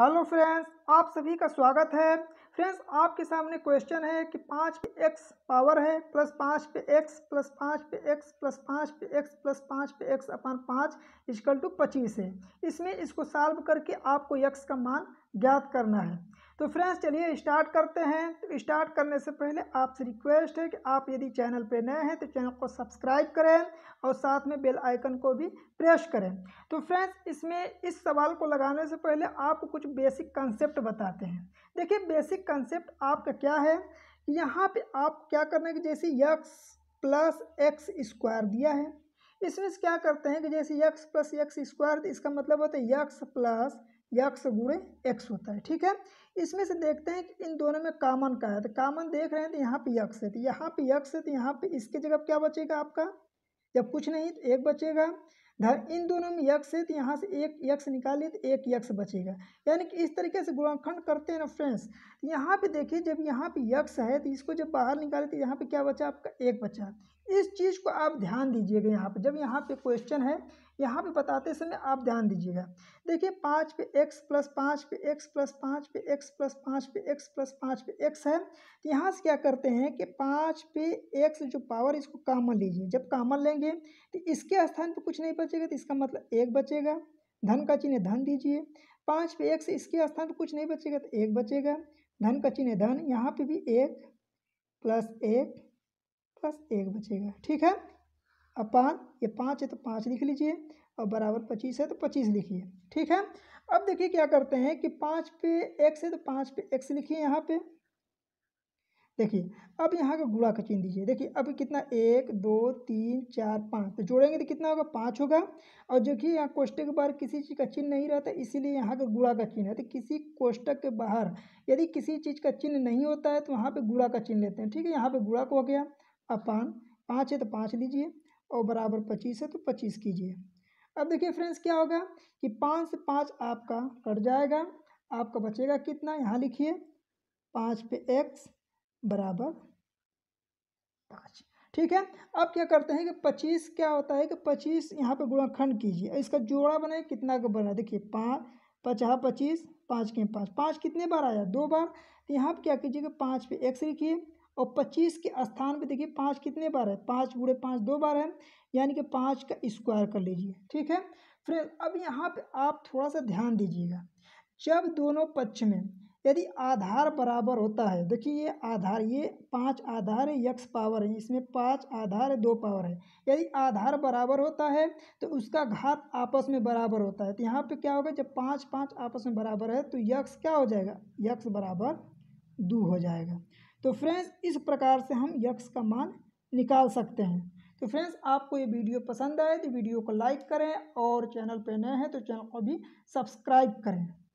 hello friends आप सभी का स्वागत है फ्रेंड्स आपके सामने क्वेश्चन है कि पाँच पे एक्स पावर है प्लस पाँच पे एक्स प्लस पाँच पे एक्स प्लस पाँच पे एक्स प्लस पाँच पे एक्स अपन पाँच इजकल टू पच्चीस है इसमें इसको सॉल्व करके आपको एक्स का मान ज्ञात करना है तो फ्रेंड्स चलिए स्टार्ट करते हैं तो स्टार्ट करने से पहले आपसे रिक्वेस्ट है कि आप यदि चैनल पर नए हैं तो चैनल को सब्सक्राइब करें और साथ में बेल आइकन को भी प्रेस करें तो फ्रेंड्स इसमें इस सवाल को लगाने से पहले आपको कुछ बेसिक कंसेप्ट बताते हैं देखिए बेसिक कंसेप्ट आपका क्या है यहाँ पर आप क्या करना है कि जैसे यक्स प्लस एक्स स्क्वायर दिया है इसमें से क्या करते हैं कि जैसे यक्स प्लस एक्स स्क्वायर इसका मतलब होता है यक्स प्लस यक्स गुड़े एक्स होता है ठीक है इसमें से देखते हैं कि इन दोनों में कामन का है तो कामन देख रहे हैं तो यहाँ पे यक्स है तो यहाँ पे यक्स है तो यहाँ पे इसकी जगह क्या बचेगा आपका जब कुछ नहीं तो एक बचेगा धर इन दोनों में यक्ष है तो यहाँ से एक यक्ष निकालिए तो एक यक्ष बचेगा यानी कि इस तरीके से गुणाखंड करते हैं ना फ्रेंड्स यहाँ पे देखिए जब यहाँ पे यक्ष है तो इसको जब बाहर निकाले तो यहाँ पे क्या बचा आपका एक बचा इस चीज़ को आप ध्यान दीजिएगा यहाँ पे जब यहाँ पे क्वेश्चन है यहाँ पे बताते समय आप ध्यान दीजिएगा देखिए पाँच पे एक्स प्लस पाँच पे एक्स प्लस पाँच पे एक्स प्लस पाँच पे एक्स प्लस पाँच पे एक्स है तो यहाँ से क्या करते हैं कि पाँच पे एक्स जो पावर इसको कामन लीजिए जब कामन लेंगे तो इसके स्थान पर कुछ नहीं बचेगा तो इसका मतलब एक बचेगा धन का चिन्ह धन दीजिए पाँच पे एक से इसके स्थान पर कुछ नहीं बचेगा तो एक बचेगा धन का चिन्ह धन यहाँ पे भी एक प्लस एक प्लस एक बचेगा ठीक है अब पाँच ये पाँच है तो पाँच लिख लीजिए और बराबर पच्चीस है तो पच्चीस लिखिए ठीक है अब देखिए क्या करते हैं कि पाँच पे एक से तो पाँच पे एक्स लिखिए यहाँ पर देखिए अब यहाँ का गुड़ा का चिन्ह दीजिए देखिए अब कितना एक दो तीन चार पाँच तो जोड़ेंगे तो कितना होगा पाँच होगा और जो कि यहाँ कोष्टक के बाहर किसी चीज़ का चिन्ह नहीं रहता इसीलिए यहाँ का गुड़ा का चिन्ह है तो किसी कोष्टक के बाहर यदि किसी चीज़ का चिन्ह नहीं होता है तो वहाँ पर गुड़ा का चिन्ह लेते हैं ठीक है यहाँ पर गुड़ा को हो गया अब पाँच पाँच है तो पाँच लीजिए और बराबर पच्चीस है तो पच्चीस कीजिए अब देखिए फ्रेंड्स क्या होगा कि पाँच से पाँच आपका कट जाएगा आपका बचेगा कितना यहाँ लिखिए पाँच पे एक्स बराबर पाँच ठीक है अब क्या करते हैं कि पच्चीस क्या होता है कि पच्चीस यहाँ पे गुणाखंड कीजिए इसका जोड़ा बने कितना का बना देखिए पाँच पचास पच्चीस पाँच के पाँच पाँच कितने बार आया दो बार तो यहाँ पे क्या कीजिए कि पाँच पे एक्स लिखिए और पच्चीस के स्थान पे देखिए पाँच कितने बार है पाँच बूढ़े पाँच दो बार है यानी कि पाँच का स्क्वायर कर लीजिए ठीक है फ्रेंड अब यहाँ पे आप थोड़ा सा ध्यान दीजिएगा जब दोनों पक्ष में यदि आधार बराबर होता है देखिए ये आधार ये पांच आधार यक्स पावर है इसमें पांच आधार दो पावर है यदि आधार बराबर होता है तो उसका घात आपस में बराबर होता है तो यहाँ पे क्या होगा जब पांच पांच आपस में बराबर है तो यक्स क्या हो जाएगा यक्स बराबर दो हो जाएगा तो फ्रेंड्स इस प्रकार से हम यक्स का मान निकाल सकते हैं तो फ्रेंड्स आपको ये वीडियो पसंद आए तो वीडियो को लाइक करें और चैनल पर नए हैं तो चैनल को भी सब्सक्राइब करें